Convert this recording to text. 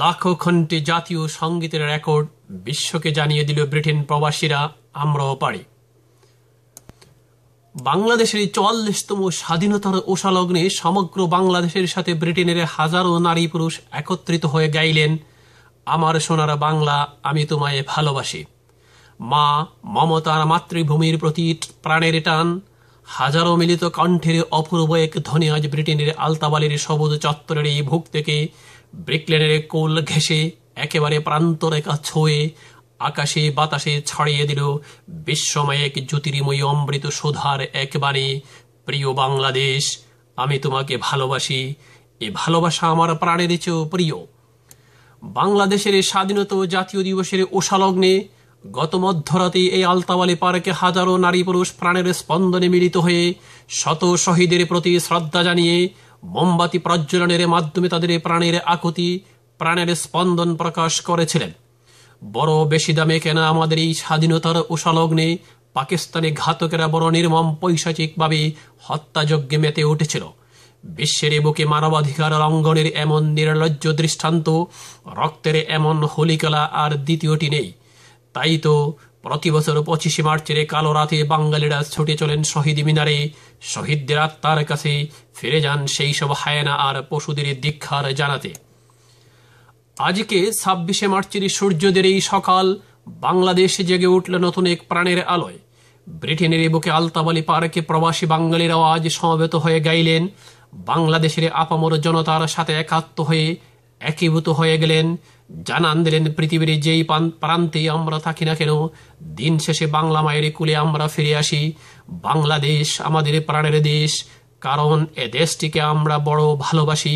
লাখো খণ্ডে জাতীয় সঙ্গীতের রেকর্ড বিশ্বকে জানিয়ে দিল ব্রিটেন প্রবাসীরা আমরাও পারি বাংলাদেশের চুয়াল্লিশতম স্বাধীনতার ওষালগ্নে সমগ্র বাংলাদেশের সাথে ব্রিটেনের হাজারো নারী পুরুষ একত্রিত হয়ে গাইলেন আমার সোনার বাংলা আমি তোমায় ভালোবাসি মা মমতার মাতৃভূমির প্রতি প্রাণের টান হাজারো মিলিত কণ্ঠের অপূর্ব এক ধ্বনি আজ ব্রিটেনের আলতাবালির সবুজ চত্বরের এই ভুক থেকে ব্রিকলেনের কোল ঘেঁষে একেবারে রেখা ছোঁয়ে আকাশে বাতাসে ছড়িয়ে দিল বিশ্বময় এক জ্যোতির্ময়ী অমৃত সোধার একবারে প্রিয় বাংলাদেশ আমি তোমাকে ভালোবাসি এ ভালোবাসা আমার প্রাণের চেয়েও প্রিয় বাংলাদেশের স্বাধীনতা জাতীয় দিবসের ওষালগ্নে গত মধ্যরাতে এই আলতাওয়ালি পার্কে হাজারো নারী পুরুষ প্রাণের স্পন্দনে মিলিত হয়ে শত শহীদের প্রতি শ্রদ্ধা জানিয়ে মোমবাতি প্রজ্বলনের মাধ্যমে তাদের প্রাণের আকুতি প্রাণের স্পন্দন প্রকাশ করেছিলেন বড় বেশি দামে কেনা আমাদের এই স্বাধীনতার উষালগ্নে পাকিস্তানি ঘাতকেরা বড় নির্মম পৈশাচিকভাবে হত্যাযজ্ঞে মেতে উঠেছিল বিশ্বের বুকে মানবাধিকার লঙ্ঘনের এমন নির্লজ্জ দৃষ্টান্ত রক্তের এমন হোলিকলা আর দ্বিতীয়টি নেই তাই তো প্রতি বছর পঁচিশে মার্চের কালো রাতে বাঙালিরা ছুটে চলেন শহীদ মিনারে শহীদদের আত্মার কাছে ফিরে যান সেই সব হায়না আর পশুদের দীক্ষার জানাতে আজকে ছাব্বিশে মার্চের সূর্যদের এই সকাল বাংলাদেশ জেগে উঠল নতুন এক প্রাণের আলোয় ব্রিটেনের বুকে আলতাবালি পার্কে প্রবাসী বাঙালিরাও আজ সমবেত হয়ে গাইলেন বাংলাদেশের আপামর জনতার সাথে একাত্ম হয়ে একীভূত হয়ে গেলেন জানান দিলেন পৃথিবীর যেই প্রান্তে আমরা থাকি না কেন দিন শেষে বাংলা মায়ের কুলে আমরা ফিরে আসি বাংলাদেশ আমাদের প্রাণের দেশ কারণ এ দেশটিকে আমরা বড় ভালোবাসি